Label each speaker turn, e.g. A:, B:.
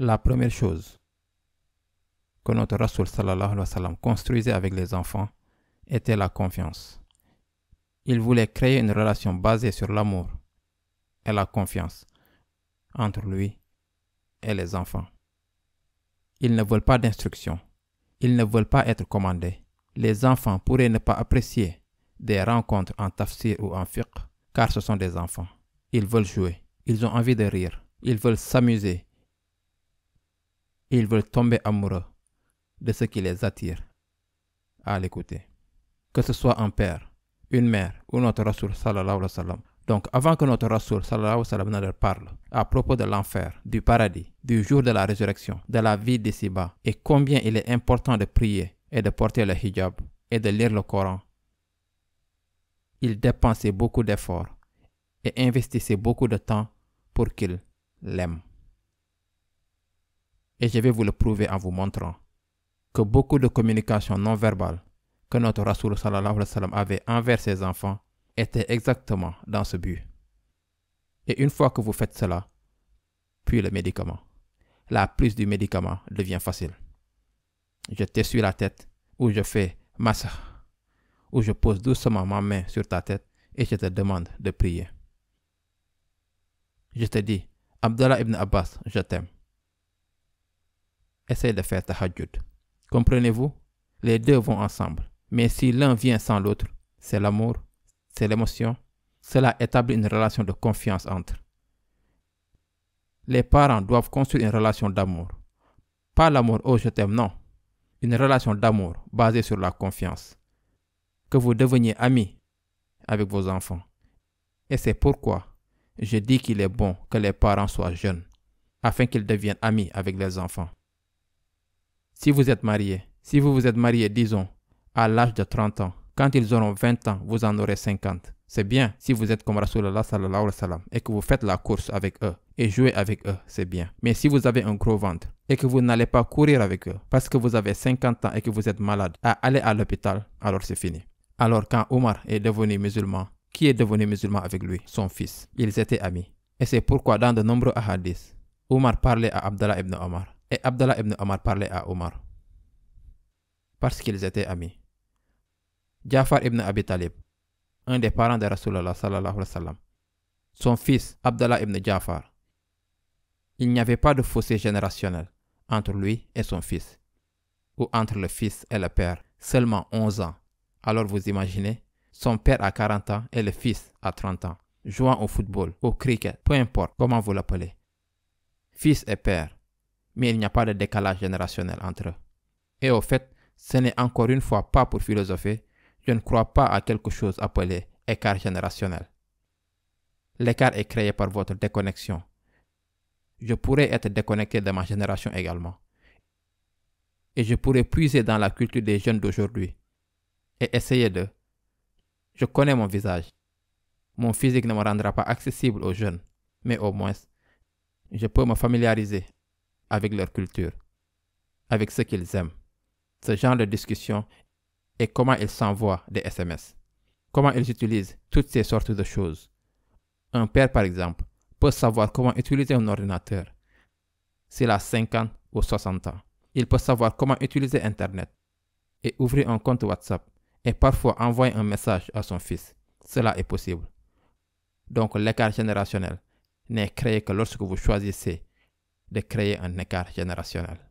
A: La première chose que notre Rasul sallallahu alayhi wa sallam construisait avec les enfants était la confiance. Il voulait créer une relation basée sur l'amour et la confiance entre lui et les enfants. Ils ne veulent pas d'instruction. Ils ne veulent pas être commandés. Les enfants pourraient ne pas apprécier des rencontres en tafsir ou en fiqh, car ce sont des enfants. Ils veulent jouer, ils ont envie de rire, ils veulent s'amuser, ils veulent tomber amoureux de ce qui les attire à l'écouter. Que ce soit un père, une mère ou notre Rasoul sallallahu alayhi wa sallam. Donc avant que notre Rasoul sallallahu alayhi wa sallam ne leur parle à propos de l'enfer, du paradis, du jour de la résurrection, de la vie d'ici-bas et combien il est important de prier et de porter le hijab et de lire le Coran il dépensait beaucoup d'efforts et investissait beaucoup de temps pour qu'il l'aime. Et je vais vous le prouver en vous montrant que beaucoup de communication non verbales que notre Rasoul sallallahu alayhi avait envers ses enfants était exactement dans ce but. Et une fois que vous faites cela, puis le médicament. La prise du médicament devient facile. Je t'essuie la tête ou je fais massage où je pose doucement ma main sur ta tête et je te demande de prier. Je te dis, Abdallah ibn Abbas, je t'aime. Essaye de faire ta tahajjud. Comprenez-vous Les deux vont ensemble. Mais si l'un vient sans l'autre, c'est l'amour, c'est l'émotion. Cela établit une relation de confiance entre. Les parents doivent construire une relation d'amour. Pas l'amour, oh je t'aime, non. Une relation d'amour basée sur la confiance que vous deveniez amis avec vos enfants. Et c'est pourquoi je dis qu'il est bon que les parents soient jeunes, afin qu'ils deviennent amis avec les enfants. Si vous êtes marié, si vous vous êtes marié, disons, à l'âge de 30 ans, quand ils auront 20 ans, vous en aurez 50. C'est bien si vous êtes comme Rasulallah sallallahu alayhi wa sallam et que vous faites la course avec eux et jouez avec eux, c'est bien. Mais si vous avez un gros ventre et que vous n'allez pas courir avec eux parce que vous avez 50 ans et que vous êtes malade à aller à l'hôpital, alors c'est fini. Alors quand Omar est devenu musulman, qui est devenu musulman avec lui Son fils. Ils étaient amis. Et c'est pourquoi dans de nombreux hadiths, Omar parlait à Abdallah ibn Omar. Et Abdallah ibn Omar parlait à Omar. Parce qu'ils étaient amis. Jafar ibn Abi Talib, un des parents de Rasulallah sallallahu alayhi wa sallam, son fils Abdallah ibn Jafar, il n'y avait pas de fossé générationnel entre lui et son fils, ou entre le fils et le père, seulement 11 ans alors vous imaginez, son père à 40 ans et le fils à 30 ans, jouant au football, au cricket, peu importe comment vous l'appelez. Fils et père, mais il n'y a pas de décalage générationnel entre eux. Et au fait, ce n'est encore une fois pas pour philosopher, je ne crois pas à quelque chose appelé écart générationnel. L'écart est créé par votre déconnexion. Je pourrais être déconnecté de ma génération également. Et je pourrais puiser dans la culture des jeunes d'aujourd'hui, et essayer de. Je connais mon visage. Mon physique ne me rendra pas accessible aux jeunes, mais au moins, je peux me familiariser avec leur culture, avec ce qu'ils aiment, ce genre de discussion et comment ils s'envoient des SMS, comment ils utilisent toutes ces sortes de choses. Un père, par exemple, peut savoir comment utiliser un ordinateur s'il a 50 ou 60 ans. Il peut savoir comment utiliser Internet et ouvrir un compte WhatsApp et parfois envoyer un message à son fils. Cela est possible. Donc l'écart générationnel n'est créé que lorsque vous choisissez de créer un écart générationnel.